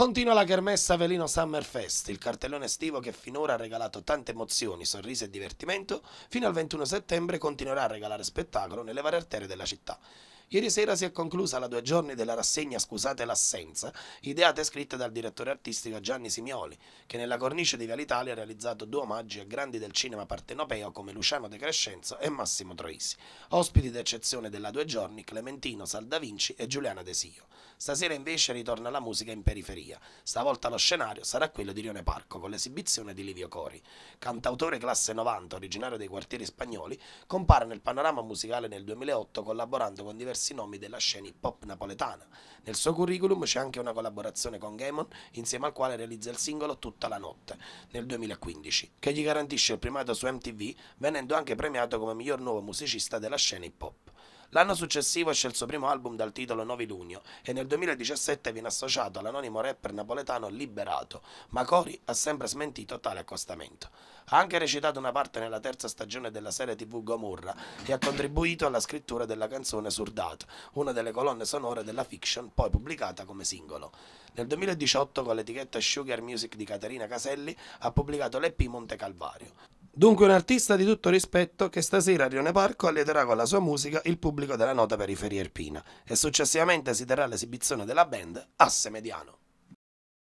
Continua la Kermessa Velino Summer Fest, il cartellone estivo che finora ha regalato tante emozioni, sorrisi e divertimento, fino al 21 settembre continuerà a regalare spettacolo nelle varie arterie della città. Ieri sera si è conclusa la due giorni della rassegna Scusate l'assenza, ideata e scritta dal direttore artistico Gianni Simioli, che nella cornice di Viale Italia ha realizzato due omaggi a grandi del cinema partenopeo come Luciano De Crescenzo e Massimo Troisi, ospiti d'eccezione della due giorni Clementino Saldavinci e Giuliana Desio. Stasera invece ritorna la musica in periferia. Stavolta lo scenario sarà quello di Rione Parco con l'esibizione di Livio Cori. Cantautore classe 90, originario dei quartieri spagnoli, compare nel panorama musicale nel 2008 collaborando con diversi diversi nomi della scena hip hop napoletana. Nel suo curriculum c'è anche una collaborazione con Gaemon, insieme al quale realizza il singolo Tutta la notte nel 2015, che gli garantisce il primato su MTV, venendo anche premiato come miglior nuovo musicista della scena hip hop. L'anno successivo esce il suo primo album dal titolo 9 Lunio e nel 2017 viene associato all'anonimo rapper napoletano Liberato, ma Cori ha sempre smentito tale accostamento. Ha anche recitato una parte nella terza stagione della serie TV Gomorra e ha contribuito alla scrittura della canzone Surdat, una delle colonne sonore della fiction poi pubblicata come singolo. Nel 2018 con l'etichetta Sugar Music di Caterina Caselli ha pubblicato l'EP Monte Calvario. Dunque un artista di tutto rispetto che stasera a Rione Parco allieterà con la sua musica il pubblico della nota periferia irpina e successivamente si terrà l'esibizione della band Asse Mediano.